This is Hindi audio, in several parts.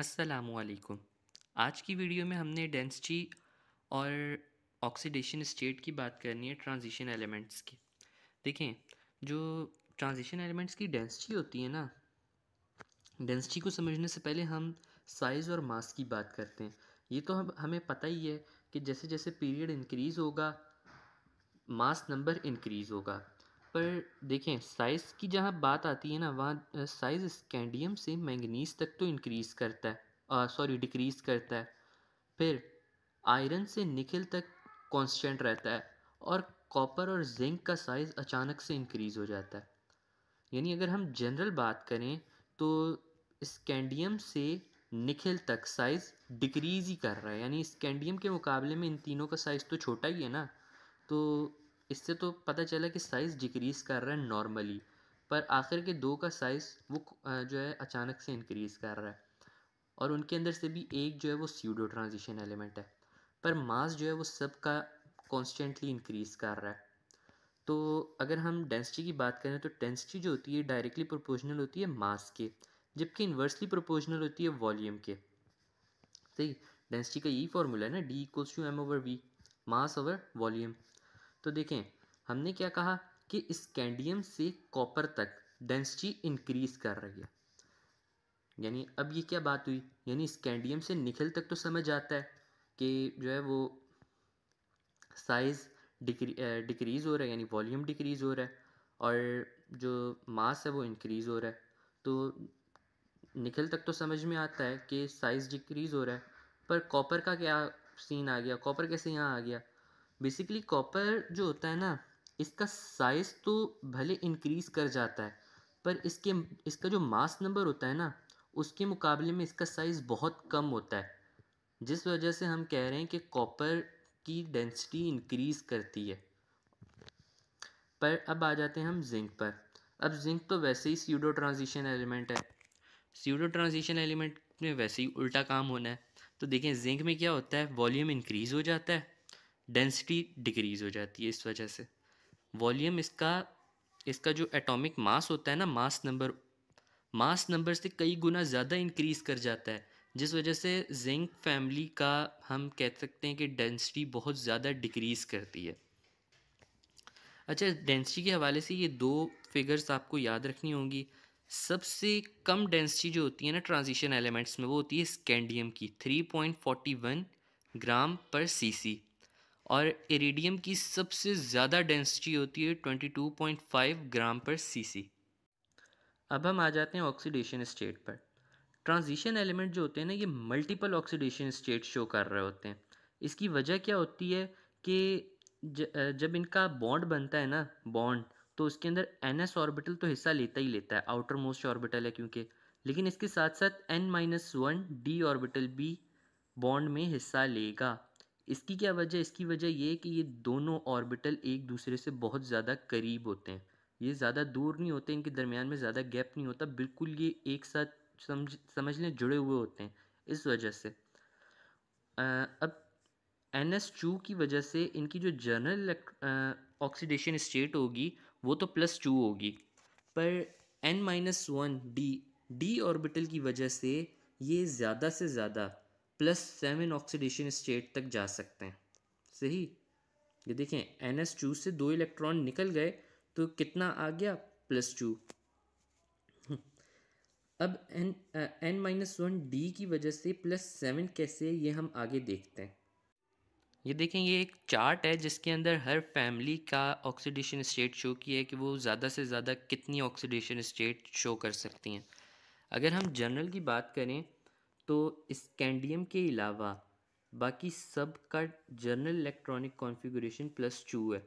असलकुम आज की वीडियो में हमने डेंसिटी और ऑक्सीडेशन स्टेट की बात करनी है ट्रांजिशन एलिमेंट्स की देखें जो ट्रांजिशन एलिमेंट्स की डेंसिटी होती है ना डेंसिटी को समझने से पहले हम साइज़ और मास की बात करते हैं ये तो हम हमें पता ही है कि जैसे जैसे पीरियड इंक्रीज़ होगा मास नंबर इंक्रीज़ होगा पर देखें साइज़ की जहाँ बात आती है ना वहाँ साइज़ स्कैंडियम से मैंगनीज तक तो इंक्रीज़ करता है सॉरी डिक्रीज़ करता है फिर आयरन से निकल तक कांस्टेंट रहता है और कॉपर और जिंक का साइज़ अचानक से इंक्रीज़ हो जाता है यानी अगर हम जनरल बात करें तो स्कैंडियम से निखिल तक साइज़ डिक्रीज़ ही कर रहा है यानी स्कैंडियम के मुकाबले में इन तीनों का साइज़ तो छोटा ही है ना तो इससे तो पता चला कि साइज़ डिक्रीज़ कर रहा है नॉर्मली पर आखिर के दो का साइज़ वो जो है अचानक से इंक्रीज़ कर रहा है और उनके अंदर से भी एक जो है वो सीडो ट्रांजिशन एलिमेंट है पर मास जो है वो सब का कॉन्स्टेंटली इंक्रीज़ कर रहा है तो अगर हम डेंसिटी की बात करें तो डेंसिटी जो होती है डायरेक्टली प्रोपोर्शनल होती है मास के जबकि इन्वर्सली प्रोपोर्शनल होती है वॉल्यूम के सही डेंसिटी का यही फार्मूला है ना D equals to M over V mass over volume तो देखें हमने क्या कहा कि स्कैंडियम से कॉपर तक डेंसिटी इंक्रीज कर रही है यानी अब ये क्या बात हुई यानी स्कैंडियम से निखिल तक तो समझ आता है कि जो है वो साइज़ डिक्री डिक्रीज़ हो रहा है यानी वॉल्यूम डिक्रीज़ हो रहा है और जो मास है वो इंक्रीज़ हो रहा है तो निखिल तक तो समझ में आता है कि साइज़ डिक्रीज़ हो रहा है पर कॉपर का क्या सीन आ गया कॉपर कैसे यहाँ आ गया बेसिकली कॉपर जो होता है ना इसका साइज़ तो भले इंक्रीज़ कर जाता है पर इसके इसका जो मास नंबर होता है ना उसके मुकाबले में इसका साइज़ बहुत कम होता है जिस वजह से हम कह रहे हैं कि कॉपर की डेंसिटी इंक्रीज़ करती है पर अब आ जाते हैं हम जिंक पर अब जिंक तो वैसे ही सीडो ट्रांजिशन एलिमेंट है सीडो ट्रांजिशन एलिमेंट में वैसे ही उल्टा काम होना है तो देखें जिंक में क्या होता है वॉल्यूम इंक्रीज़ हो जाता है डेंसिटी डिक्रीज़ हो जाती है इस वजह से वॉल्यूम इसका इसका जो एटॉमिक मास होता है ना मास नंबर मास नंबर से कई गुना ज़्यादा इंक्रीज़ कर जाता है जिस वजह से जिंक फैमिली का हम कह सकते हैं कि डेंसिटी बहुत ज़्यादा डिक्रीज़ करती है अच्छा डेंसिटी के हवाले से ये दो फिगर्स आपको याद रखनी होंगी सबसे कम डेंसिटी जो होती है ना ट्रांजिशन एलिमेंट्स में वो होती है स्कैंडियम की 3.41 ग्राम पर सीसी और इरीडियम की सबसे ज़्यादा डेंसिटी होती है 22.5 ग्राम पर सीसी अब हम आ जाते हैं ऑक्सीडेशन स्टेट पर ट्रांजिशन एलिमेंट जो होते हैं ना ये मल्टीपल ऑक्सीडेशन स्टेट शो कर रहे होते हैं इसकी वजह क्या होती है कि जब इनका बॉन्ड बनता है ना बॉन्ड तो उसके अंदर एन एस ऑर्बिटल तो हिस्सा लेता ही लेता है आउटर मोस्ट ऑर्बिटल है क्योंकि लेकिन इसके साथ साथ n minus one d orbital भी बॉन्ड में हिस्सा लेगा इसकी क्या वजह इसकी वजह ये कि ये दोनों ऑर्बिटल एक दूसरे से बहुत ज़्यादा करीब होते हैं ये ज़्यादा दूर नहीं होते इनके दरमियान में ज़्यादा गैप नहीं होता बिल्कुल ये एक साथ समझ समझ लें जुड़े हुए होते हैं इस वजह से आ, अब एन एस टू की वजह से इनकी जो जनरल ऑक्सीडेशन स्टेट होगी वो तो प्लस टू होगी पर n minus one d d orbital की वजह से ये ज़्यादा से ज़्यादा प्लस सेवन ऑक्सीडेशन स्टेट तक जा सकते हैं सही ये देखें एन एस टू से दो इलेक्ट्रॉन निकल गए तो कितना आ गया प्लस टू हम्म। अब n n minus one d की वजह से प्लस सेवन कैसे ये हम आगे देखते हैं ये देखें ये एक चार्ट है जिसके अंदर हर फैमिली का ऑक्सीडेशन स्टेट शो की है कि वो ज़्यादा से ज़्यादा कितनी ऑक्सीडेशन स्टेट शो कर सकती हैं अगर हम जनरल की बात करें तो स्कैंडियम के अलावा बाकी सब का general electronic configuration plus two है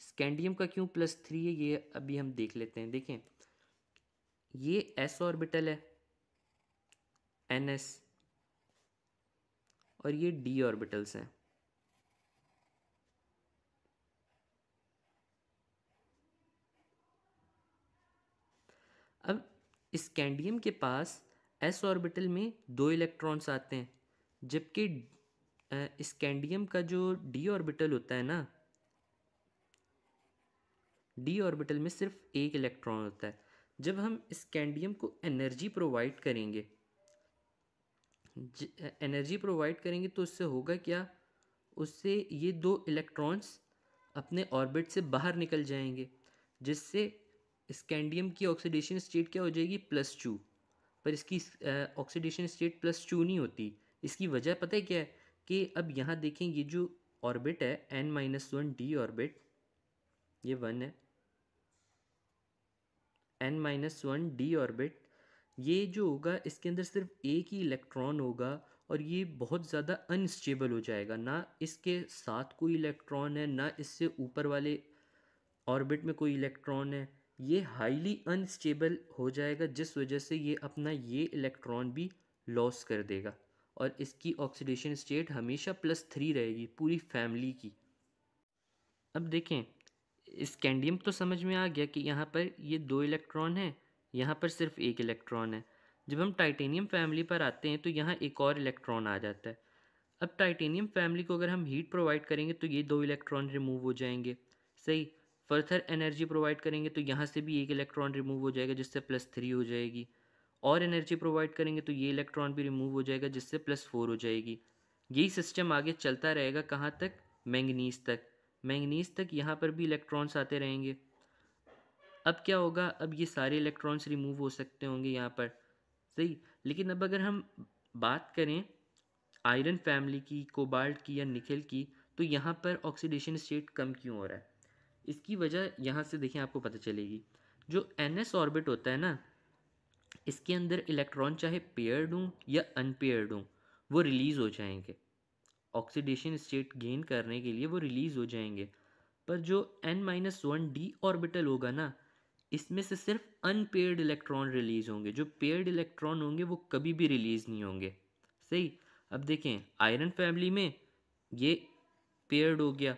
स्कैंडियम का क्यों प्लस थ्री है ये अभी हम देख लेते हैं देखें ये एस ऑर्बिटल है एन एस और ये डी ऑर्बिटल्स हैं अब स्कैंडियम के पास एस ऑर्बिटल में दो इलेक्ट्रॉन्स आते हैं जबकि स्कैंडियम का जो डी ऑर्बिटल होता है ना डी ऑर्बिटल में सिर्फ एक इलेक्ट्रॉन होता है जब हम स्कैंडियम को एनर्जी प्रोवाइड करेंगे एनर्जी प्रोवाइड करेंगे तो उससे होगा क्या उससे ये दो इलेक्ट्रॉन्स अपने ऑर्बिट से बाहर निकल जाएंगे जिससे स्कैंडियम की ऑक्सीडेशन स्टेट क्या हो जाएगी प्लस टू पर इसकी ऑक्सीडेशन स्टेट प्लस टू नहीं होती इसकी वजह पता है क्या है कि अब यहाँ देखें ये जो ऑर्बिट है n minus one d orbit ये वन है n minus one d orbit ये जो होगा इसके अंदर सिर्फ एक ही इलेक्ट्रॉन होगा और ये बहुत ज़्यादा अनस्टेबल हो जाएगा ना इसके साथ कोई इलेक्ट्रॉन है ना इससे ऊपर वाले ऑर्बिट में कोई इलेक्ट्रॉन है ये हाईली अनस्टेबल हो जाएगा जिस वजह से ये अपना ये इलेक्ट्रॉन भी लॉस कर देगा और इसकी ऑक्सीडेशन स्टेट हमेशा प्लस थ्री रहेगी पूरी फैमिली की अब देखें इस कैंडियम तो समझ में आ गया कि यहाँ पर ये दो इलेक्ट्रॉन हैं यहाँ पर सिर्फ एक इलेक्ट्रॉन है जब हम टाइटेनियम फैमिली पर आते हैं तो यहाँ एक और इलेक्ट्रॉन आ जाता है अब टाइटेनियम फैमिली को अगर हम हीट प्रोवाइड करेंगे तो ये दो इलेक्ट्रॉन रिमूव हो जाएंगे सही फर्थर एनर्जी प्रोवाइड करेंगे तो यहाँ से भी एक इलेक्ट्रॉन रिमूव हो जाएगा जिससे प्लस थ्री हो जाएगी और एनर्जी प्रोवाइड करेंगे तो ये इलेक्ट्रॉन भी रिमूव हो जाएगा जिससे प्लस फोर हो जाएगी यही सिस्टम आगे चलता रहेगा कहाँ तक मैंगनीज तक मैंगनीज तक यहाँ पर भी इलेक्ट्रॉन्स आते रहेंगे अब क्या होगा अब ये सारे इलेक्ट्रॉन्स रिमूव हो सकते होंगे यहाँ पर सही लेकिन अब अगर हम बात करें आयरन फैमिली की कोबाल्ट की या निखिल की तो यहाँ पर ऑक्सीडेशन स्टेट कम क्यों हो रहा है इसकी वजह यहाँ से देखिए आपको पता चलेगी जो एन एस ऑर्बिट होता है ना इसके अंदर इलेक्ट्रॉन चाहे पेयर्ड हों या अनपेयर्ड हों वो रिलीज़ हो जाएंगे ऑक्सीडेशन स्टेट गेन करने के लिए वो रिलीज़ हो जाएंगे पर जो n minus one d orbital होगा ना इसमें से सिर्फ अनपेयर्ड इलेक्ट्रॉन रिलीज़ होंगे जो पेयर्ड इलेक्ट्रॉन होंगे वो कभी भी रिलीज़ नहीं होंगे सही अब देखें आयरन फैमिली में ये पेयर्ड हो गया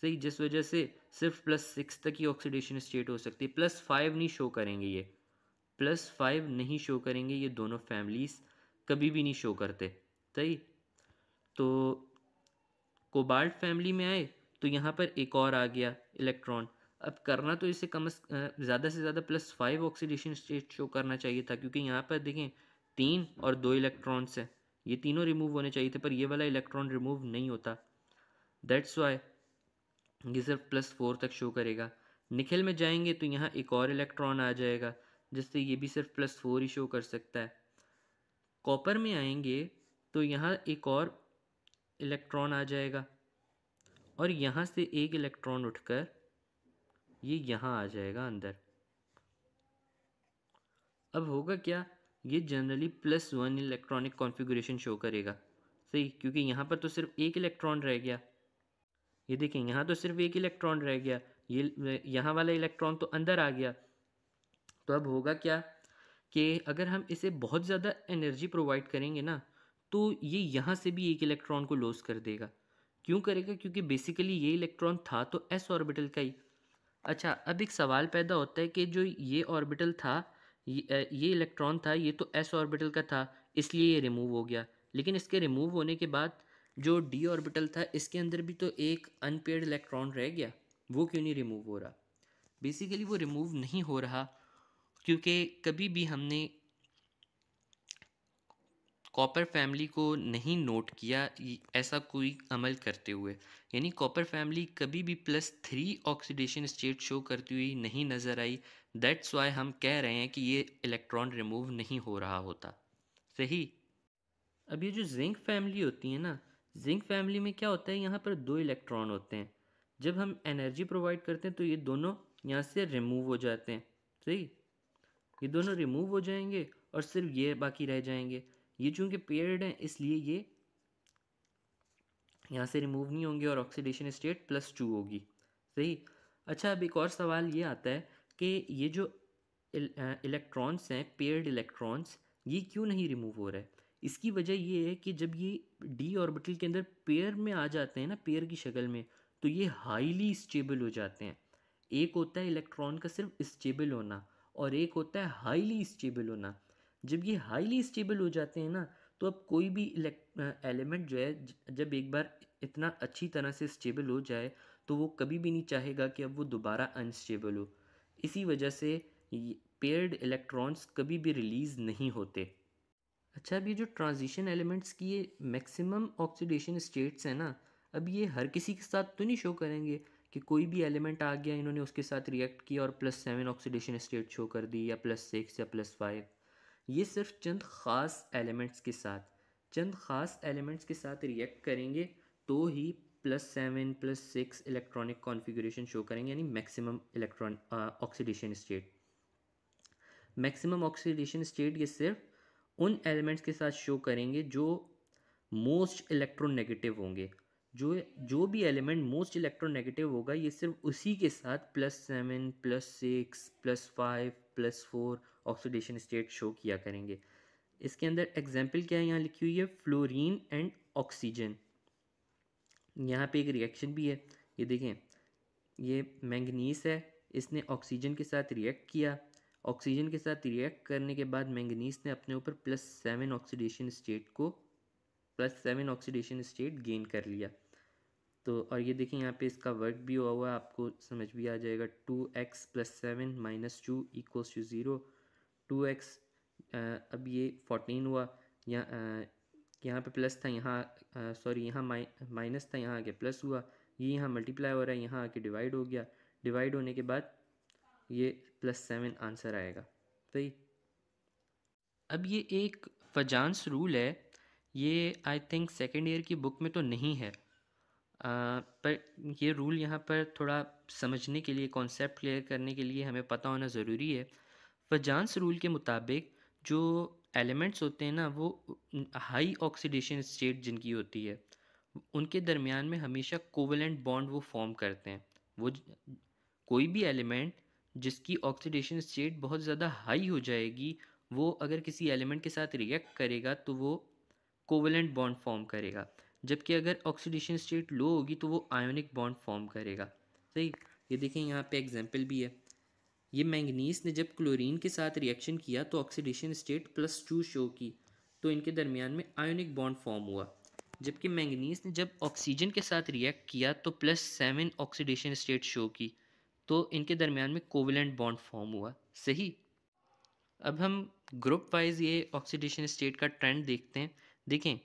सही जिस वजह से सिर्फ प्लस सिक्स तक ही ऑक्सीडेशन स्टेट हो सकती है प्लस फाइव नहीं शो करेंगे ये प्लस फाइव नहीं शो करेंगे ये दोनों फैमिलीज़ कभी भी नहीं शो करते सही तो कोबाल्ट फैमिली में आए तो यहाँ पर एक और आ गया इलेक्ट्रॉन अब करना तो इसे कम ज़्यादा से ज़्यादा plus five oxidation state show करना चाहिए था क्योंकि यहाँ पर देखें तीन और दो इलेक्ट्रॉन्स हैं ये तीनों रिमूव होने चाहिए थे पर ये वाला इलेक्ट्रॉन रिमूव नहीं होता दैट्स वाई ये सिर्फ प्लस फोर तक शो करेगा निखिल में जाएंगे तो यहाँ एक और इलेक्ट्रॉन आ जाएगा जिससे ये भी सिर्फ प्लस फोर ही शो कर सकता है कॉपर में आएंगे तो यहाँ एक और इलेक्ट्रॉन आ जाएगा और यहाँ से एक इलेक्ट्रॉन उठकर ये यहाँ आ जाएगा अंदर अब होगा क्या ये generally plus one electronic configuration show करेगा सही क्योंकि यहाँ पर तो सिर्फ एक इलेक्ट्रॉन रह गया ये देखें यहाँ तो सिर्फ एक इलेक्ट्रॉन रह गया ये यहाँ वाला इलेक्ट्रॉन तो अंदर आ गया तो अब होगा क्या कि अगर हम इसे बहुत ज़्यादा एनर्जी प्रोवाइड करेंगे ना तो ये यहाँ से भी एक इलेक्ट्रॉन को लॉस कर देगा क्यों करेगा क्योंकि बेसिकली ये इलेक्ट्रॉन था तो एस ऑर्बिटल का ही अच्छा अब एक सवाल पैदा होता है कि जो ये ऑर्बिटल था ये ये इलेक्ट्रॉन था ये तो एस ऑर्बिटल का था इसलिए ये रिमूव हो गया लेकिन इसके रिमूव होने के बाद जो डी ऑर्बिटल था इसके अंदर भी तो एक अनपेड इलेक्ट्रॉन रह गया वो क्यों नहीं रिमूव हो रहा बेसिकली वो रिमूव नहीं हो रहा क्योंकि कभी भी हमने कॉपर फैमिली को नहीं नोट किया ऐसा कोई अमल करते हुए यानी कॉपर फैमिली कभी भी plus three oxidation state show करती हुई नहीं नज़र आई दैट्स वाई हम कह रहे हैं कि ये इलेक्ट्रॉन रिमूव नहीं हो रहा होता सही अब ये जो जिंक फैमिली होती है ना जिंक फैमिली में क्या होता है यहाँ पर दो इलेक्ट्रॉन होते हैं जब हम एनर्जी प्रोवाइड करते हैं तो ये दोनों यहाँ से रिमूव हो जाते हैं सही ये दोनों रिमूव हो जाएंगे और सिर्फ ये बाकी रह जाएंगे ये चूँकि पेयर्ड हैं इसलिए ये यहाँ से रिमूव नहीं होंगे और ऑक्सीडेशन स्टेट प्लस टू होगी सही अच्छा अब एक और सवाल ये आता है कि ये जो इलेक्ट्रॉन्स हैं पेयर्ड इलेक्ट्रॉन्स ये क्यों नहीं रिमूव हो रहे है इसकी वजह ये है कि जब ये डी ऑर्बिटल के अंदर पेयर में आ जाते हैं ना पेयर की शक्ल में तो ये हाईली स्टेबल हो जाते हैं एक होता है इलेक्ट्रॉन का सिर्फ स्टेबल होना और एक होता है हाईली स्टेबल होना जब ये हाईली स्टेबल हो जाते हैं ना तो अब कोई भी एलिमेंट जो है जब एक बार इतना अच्छी तरह से स्टेबल हो जाए तो वो कभी भी नहीं चाहेगा कि अब वो दोबारा अनस्टेबल हो इसी वजह से पेयर्ड इलेक्ट्रॉन्स कभी भी रिलीज़ नहीं होते अच्छा अब ये जो ट्रांजिशन एलिमेंट्स की ये मैक्सिमम ऑक्सीडेशन स्टेट्स हैं ना अब ये हर किसी के साथ तो नहीं शो करेंगे कि कोई भी एलिमेंट आ गया इन्होंने उसके साथ रिएक्ट किया और plus seven oxidation state show कर दी या प्लस सिक्स या प्लस फाइव ये सिर्फ चंद ख़ास एलिमेंट्स के साथ चंद ख़ास एलिमेंट्स के साथ रिएक्ट करेंगे तो ही plus seven plus six electronic configuration show करेंगे यानी maximum electron oxidation state maximum oxidation state ये सिर्फ उन एलिमेंट्स के साथ शो करेंगे जो मोस्ट इलेक्ट्रोनेगेटिव होंगे जो जो भी एलिमेंट मोस्ट इलेक्ट्रोनेगेटिव होगा ये सिर्फ उसी के साथ plus seven plus six plus five plus four oxidation state show किया करेंगे इसके अंदर एग्जाम्पल क्या है यहाँ लिखी हुई है फ्लोरीन एंड ऑक्सीजन यहाँ पे एक रिएक्शन भी है ये देखें ये मैंगनीस है इसने ऑक्सीजन के साथ रिएक्ट किया ऑक्सीजन के साथ रिएक्ट करने के बाद मैंगनीज ने अपने ऊपर प्लस सेवन ऑक्सीडेशन स्टेट को plus seven oxidation state gain कर लिया तो और ये देखें यहाँ पे इसका वर्क भी हुआ हुआ है आपको समझ भी आ जाएगा two x plus seven minus two equals to zero two x अब ये फोर्टीन हुआ यहाँ यहाँ पे प्लस था यहाँ सॉरी यहाँ माइनस था यहाँ आके प्लस हुआ ये यहाँ मल्टीप्लाई हो रहा है यहाँ आके डिवाइड हो गया डिवाइड होने के बाद ये प्लस सेवन आंसर आएगा सही अब ये एक फजांस रूल है ये आई थिंक सेकेंड ईयर की बुक में तो नहीं है आ, पर ये रूल यहाँ पर थोड़ा समझने के लिए कॉन्सेप्ट क्लियर करने के लिए हमें पता होना ज़रूरी है फजांस रूल के मुताबिक जो एलिमेंट्स होते हैं ना वो हाई ऑक्सीडेशन स्टेट जिनकी होती है उनके दरमियान में हमेशा कोवलेंट बॉन्ड वो फॉर्म करते हैं वो कोई भी एलिमेंट जिसकी ऑक्सीडेशन स्टेट बहुत ज़्यादा हाई हो जाएगी वो अगर किसी एलिमेंट के साथ रिएक्ट करेगा तो वो कोवलेंट बॉन्ड फॉर्म करेगा जबकि अगर ऑक्सीडेशन स्टेट लो होगी तो वो आयोनिक बॉन्ड फॉर्म करेगा सही ये देखें यहाँ पे एग्जांपल भी है ये मैंगनीस ने जब क्लोरीन के साथ रिएक्शन किया तो oxidation state plus two show की तो इनके दरमियान में आयोनिक बॉन्ड फॉर्म हुआ जबकि मैंगनीस ने जब ऑक्सीजन के साथ रिएक्ट किया तो plus seven oxidation state show की तो इनके दरमियान में कोविलेंट बॉन्ड फॉर्म हुआ सही अब हम ग्रुप वाइज ये ऑक्सीडेशन स्टेट का ट्रेंड देखते हैं देखें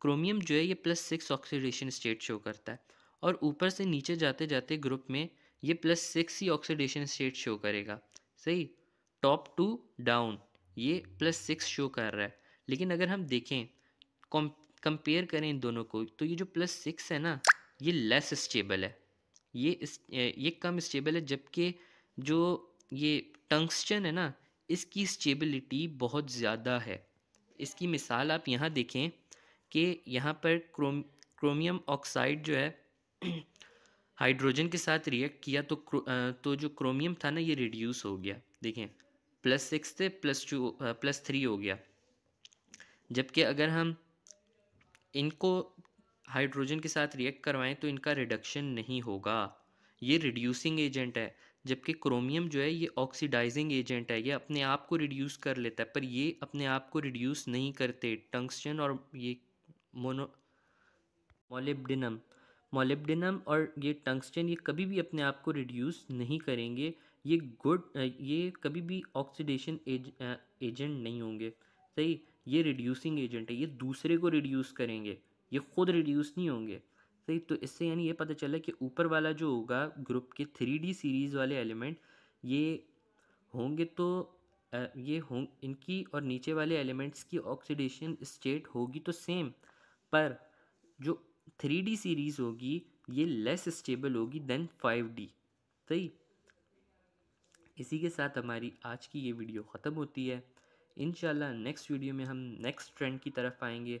क्रोमियम जो है ये plus six oxidation state show करता है और ऊपर से नीचे जाते जाते ग्रुप में ये प्लस सिक्स ही ऑक्सीडेशन स्टेट शो करेगा सही टॉप टू डाउन ये प्लस सिक्स शो कर रहा है लेकिन अगर हम देखें कंपेयर करें इन दोनों को तो ये जो प्लस सिक्स है ना ये लेस स्टेबल है ये इस ये कम स्टेबल है जबकि जो ये टंक्सचन है ना इसकी स्टेबिलिटी बहुत ज़्यादा है इसकी मिसाल आप यहाँ देखें कि यहाँ पर क्रोम क्रोमियम ऑक्साइड जो है हाइड्रोजन के साथ रिएक्ट किया तो तो जो क्रोमियम था ना ये रिड्यूस हो गया देखें प्लस सिक्स से प्लस टू प्लस थ्री हो गया जबकि अगर हम इनको हाइड्रोजन के साथ रिएक्ट करवाएं तो इनका रिडक्शन नहीं होगा ये रिड्यूसिंग एजेंट है जबकि क्रोमियम जो है ये ऑक्सीडाइजिंग एजेंट है ये अपने आप को रिड्यूस कर लेता है पर ये अपने आप को रिड्यूस नहीं करते टंगस्टन और ये मोनो मोलिबडिनम मोलिबडिनम और ये टंगस्टन ये कभी भी अपने आप को रिड्यूस नहीं करेंगे ये गुड ये कभी भी ऑक्सीडेशन एज, एजेंट नहीं होंगे सही ये रिड्यूसिंग एजेंट है ये दूसरे को रिड्यूस करेंगे ये खुद रिड्यूस नहीं होंगे सही तो इससे यानी ये पता चला कि ऊपर वाला जो होगा ग्रुप के थ्री सीरीज़ वाले एलिमेंट ये होंगे तो ये हों इनकी और नीचे वाले एलिमेंट्स की ऑक्सीडेशन स्टेट होगी तो सेम पर जो थ्री डी सीरीज़ होगी ये लेस स्टेबल होगी देन फाइव डी सही इसी के साथ हमारी आज की ये वीडियो ख़त्म होती है इन नेक्स्ट वीडियो में हम नेक्स्ट ट्रेंड की तरफ आएंगे